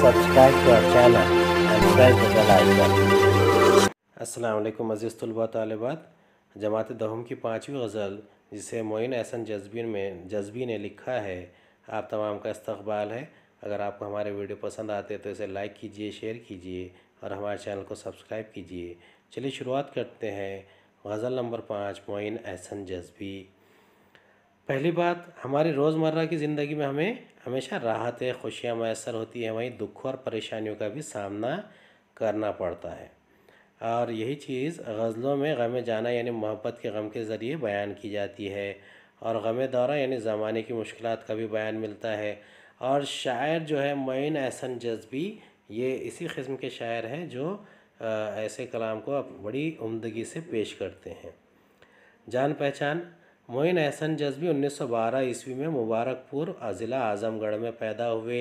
subscribe to our channel and press the bell icon. Aslam अज़ीज़ तलबा तलबात जमात दहम की पाँचवीं गज़ल जिसे मोइन एहसन जज्बी में जज्बी ने लिखा है आप तमाम का इस्तबाल है अगर आपको हमारे वीडियो पसंद आते हैं तो इसे लाइक कीजिए शेयर कीजिए और हमारे चैनल को सब्सक्राइब कीजिए चलिए शुरुआत करते हैं गज़ल नंबर पाँच मोइन एहसन जज्बी पहली बात हमारी रोज़मर्रा की ज़िंदगी में हमें हमेशा राहतें खुशियाँ मैसर होती हैं वहीं दुख और परेशानियों का भी सामना करना पड़ता है और यही चीज़ गज़लों में गम जाना यानी मोहब्बत के गम के ज़रिए बयान की जाती है और गम दौरा यानी ज़माने की मुश्किल का भी बयान मिलता है और शायर जो है मैन एहसन जज्बी ये इसी कस्म के शायर हैं जो ऐसे कलाम को बड़ी उमदगी से पेश करते हैं जान पहचान मोइन एहसन जज्बी 1912 ईस्वी में मुबारकपुर ज़िला आज़मगढ़ में पैदा हुए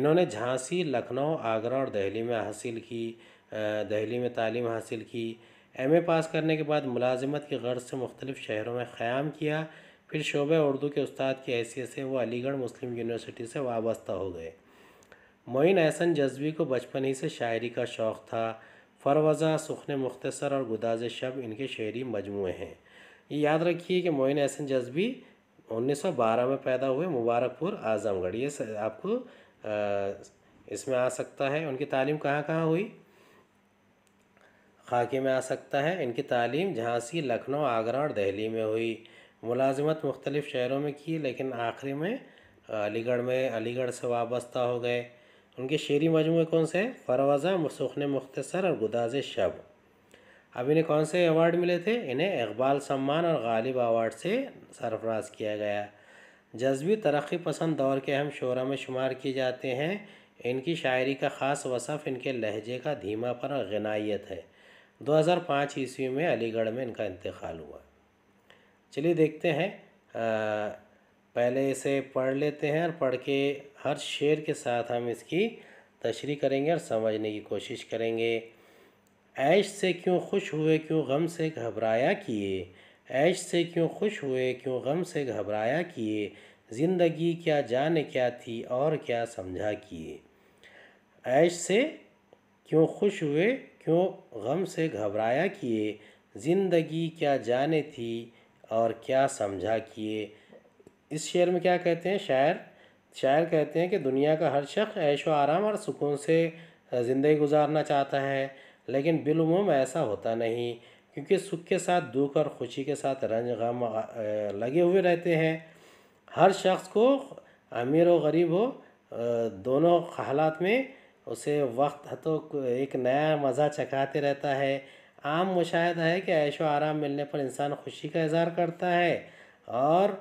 इन्होंने झांसी लखनऊ आगरा और दहली में हासिल की दहली में तालीम हासिल की एम पास करने के बाद मुलाजमत की गर्ज से मुख्तलिफ़ शहरों में क़्याम किया फिर शोबे उर्दू के उस्ताद की हैसियत से वो अलीगढ़ मुस्लिम यूनिवर्सिटी से वाबस्ता हो गए मोइन एहसन जज्बी को बचपन ही से शायरी का शौक़ था फरवज़ा सुखन मुख्तसर और गुदाज शब इनके शहरी मजमू हैं ये याद रखिए कि मोइन एहसन जज्बी 1912 में पैदा हुए मुबारकपुर आज़मगढ़ ये आपको इसमें आ सकता है उनकी तालीम कहाँ कहाँ हुई खाके में आ सकता है इनकी तालीम झांसी लखनऊ आगरा और दहली में हुई मुलाजमत मुख्तलिफ़ शहरों में की लेकिन आखिरी में अलीगढ़ में अलीगढ़ से वाबस्ता हो गए उनके शेरी मजमू कौन से फरवाज़ा सुखन मुख्तसर और गुदाज शब अब इन्हें कौन से अवार्ड मिले थे इन्हें इकबाल सम्मान और गालिब अवार्ड से सरफराज किया गया जज्बी तरक्की पसंद दौर के अहम शोरा में शुमार किए जाते हैं इनकी शायरी का ख़ास वसफ़ इनके लहजे का धीमापन और गनाइत है 2005 ईस्वी में अलीगढ़ में इनका इंतकाल हुआ चलिए देखते हैं आ, पहले इसे पढ़ लेते हैं और पढ़ के हर शेर के साथ हम इसकी तशरी करेंगे और समझने की कोशिश करेंगे ऐश से क्यों खुश हुए क्यों गम से घबराया किए ऐश से क्यों खुश हुए क्यों गम से घबराया किए ज़िंदगी क्या जाने क्या थी और क्या समझा किए ऐश से क्यों खुश हुए क्यों गम से घबराया किए ज़िंदगी क्या जाने थी और क्या समझा किए इस शेर में क्या कहते हैं शायर शायर कहते हैं कि दुनिया का हर शख्स ऐशो आराम और सुकून से ज़िंदगी गुजारना चाहता है लेकिन बिलुमूम ऐसा होता नहीं क्योंकि सुख के साथ दुख और खुशी के साथ रंज गम लगे हुए रहते हैं हर शख्स को अमीर और गरीब हो दोनों हालात में उसे वक्त तो एक नया मज़ा चखाते रहता है आम मुशाह है कि ऐशो आराम मिलने पर इंसान खुशी का इजहार करता है और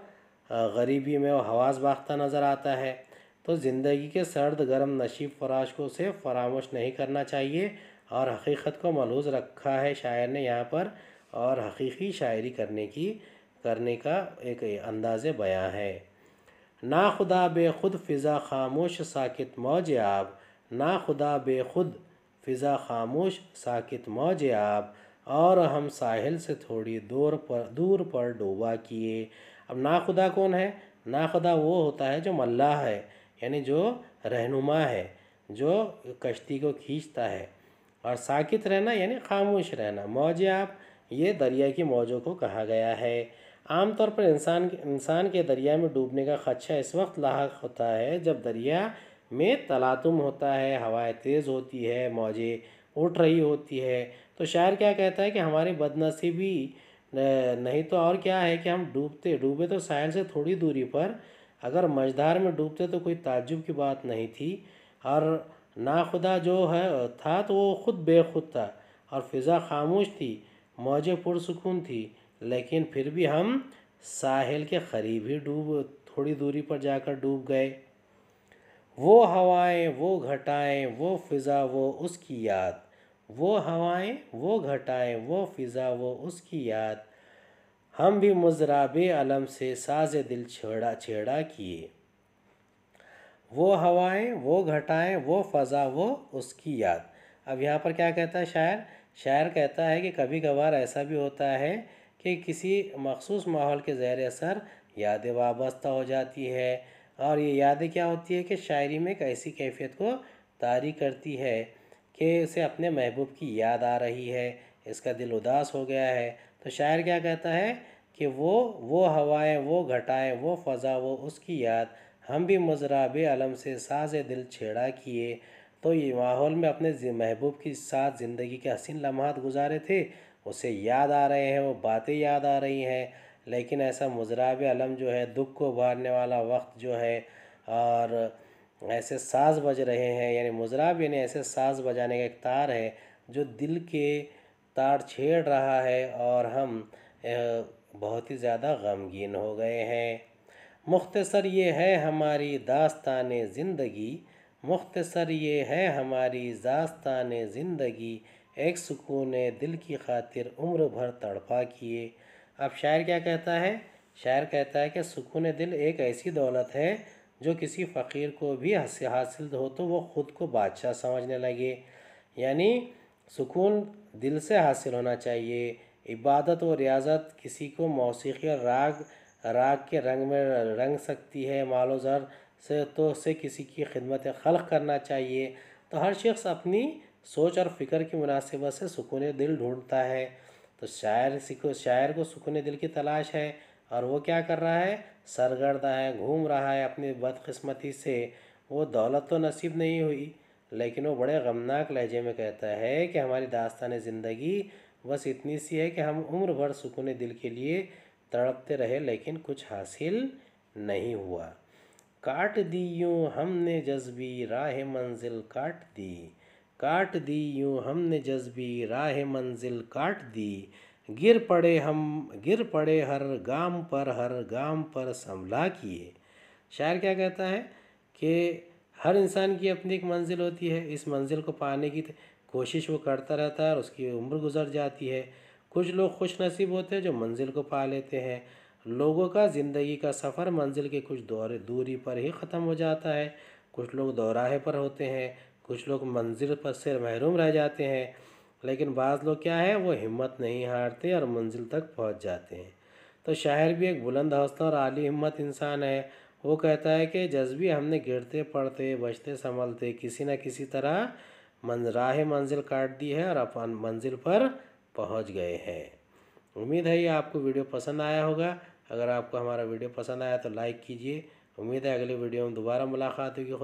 गरीबी में वो हवास बाख्ता नज़र आता है तो ज़िंदगी के सर्द गर्म नशीब फराश को उसे फरामोश नहीं करना चाहिए और हकीकत को मलूज़ रखा है शायर ने यहाँ पर और हकीकी शायरी करने की करने का एक अंदाज़ बयाँ है ना खुदा बे खुद फ़िज़ा खामोश साकित मौज आब ना खुदा बे खुद फ़िज़ा खामोश साकित मौज आब और हम साहिल से थोड़ी दूर पर दूर पर डोबा किए अब ना खुदा कौन है ना खुदा वो होता है जो मल्ला है यानी जो रहनुमा है जो कश्ती को खींचता है और साकित रहना यानी खामोश रहना मौज आप ये दरिया की मौजों को कहा गया है आमतौर पर इंसान इंसान के दरिया में डूबने का खदशा इस वक्त लाक होता है जब दरिया में तलातुम होता है हवाएं तेज़ होती है मौजें उठ रही होती है तो शायर क्या कहता है कि हमारी बदनसीबी नहीं तो और क्या है कि हम डूबते डूबे तो साहिल से थोड़ी दूरी पर अगर मझधार में डूबते तो कोई ताजुब की बात नहीं थी और नाखुदा जो है था तो वो ख़ुद बेखुद था और फिज़ा खामोश थी मौजे पुरसकून थी लेकिन फिर भी हम साहिल के करीब ही डूब थोड़ी दूरी पर जाकर डूब गए वो हवाएं वो घटाएं वो फ़िज़ा वो उसकी याद वो हवाएं वो घटाएं वो फ़िज़ा वो उसकी याद हम भी मुजराब अलम से साज दिल छेड़ा छेड़ा किए वो हवाएं वो घटाएं वो फ़ज़ा वो उसकी याद अब यहाँ पर क्या कहता है शायर शायर कहता है कि कभी कभार ऐसा भी होता है कि किसी मखसूस माहौल के ज़हर असर यादें वाबस्ता हो जाती है और ये यादें क्या होती है कि शायरी में एक ऐसी कैफियत को तारी करती है कि उसे अपने महबूब की याद आ रही है इसका दिल उदास हो गया है तो शायर क्या कहता है कि वो वो हवाएं वो घटाएं वो फ़ज़ा वो उसकी याद हम भी मजराब आलम से साज दिल छेड़ा किए तो ये माहौल में अपने महबूब के साथ ज़िंदगी के हसीन लम्हात गुजारे थे उसे याद आ रहे हैं वो बातें याद आ रही हैं लेकिन ऐसा मजराब आलम जो है दुख को उभारने वाला वक्त जो है और ऐसे साज बज रहे हैं यानी मजराब यानी ऐसे साज बजाने का एक तार है जो दिल के तार छेड़ रहा है और हम बहुत ही ज़्यादा गमगीन हो गए हैं मुख्तसर ये है हमारी दास्तान ज़िंदगी मुख्तसर ये है हमारी दास्तान ज़िंदगी एक सुकून दिल की खातिर उम्र भर तड़पा किए अब शायर क्या कहता है शायर कहता है कि सुकून दिल एक ऐसी दौलत है जो किसी फ़कीर को भी हासिल हो तो वो ख़ुद को बादशाह समझने लगे यानी सुकून दिल से हासिल होना चाहिए इबादत व रियाजत किसी को मौसीकी और राग राग के रंग में रंग सकती है मालो ज़र से तो से किसी की खिदमत खल़ करना चाहिए तो हर शख्स अपनी सोच और फ़िक्र की मुनासिबत से सुकून दिल ढूंढता है तो शायर को शायर को सुकून दिल की तलाश है और वो क्या कर रहा है सरगर्दा है घूम रहा है अपनी बदकस्मती से वो दौलत तो नसीब नहीं हुई लेकिन वो बड़े गमनाक लहजे में कहता है कि हमारी दास्तान ज़िंदगी बस इतनी सी है कि हम उम्र भर सुकून दिल के लिए तड़पते रहे लेकिन कुछ हासिल नहीं हुआ काट दी यूँ हमने जज्बी राह मंजिल काट दी काट दी यूँ हमने जज्बी राह मंजिल काट दी गिर पड़े हम गिर पड़े हर गाम पर हर गाम पर संभला किए शायर क्या कहता है कि हर इंसान की अपनी एक मंजिल होती है इस मंजिल को पाने की कोशिश वो करता रहता है और उसकी उम्र गुजर जाती है कुछ लोग खुश नसीब होते हैं जो मंजिल को पा लेते हैं लोगों का ज़िंदगी का सफ़र मंजिल के कुछ दौरे दूरी पर ही ख़त्म हो जाता है कुछ लोग दौराहे पर होते हैं कुछ लोग मंजिल पर से महरूम रह जाते हैं लेकिन बाज़ लोग क्या है वो हिम्मत नहीं हारते और मंजिल तक पहुंच जाते हैं तो शायर भी एक बुलंद हौसला और आली हिम्मत इंसान है वो कहता है कि जज्बी हमने गिरते पड़ते बचते संभलते किसी न किसी तरह मन राह मंजिल काट दी है और अपन मंजिल पर पहुंच गए हैं उम्मीद है ये आपको वीडियो पसंद आया होगा अगर आपको हमारा वीडियो पसंद आया तो लाइक कीजिए उम्मीद है अगले वीडियो में दोबारा मुलाकात होगी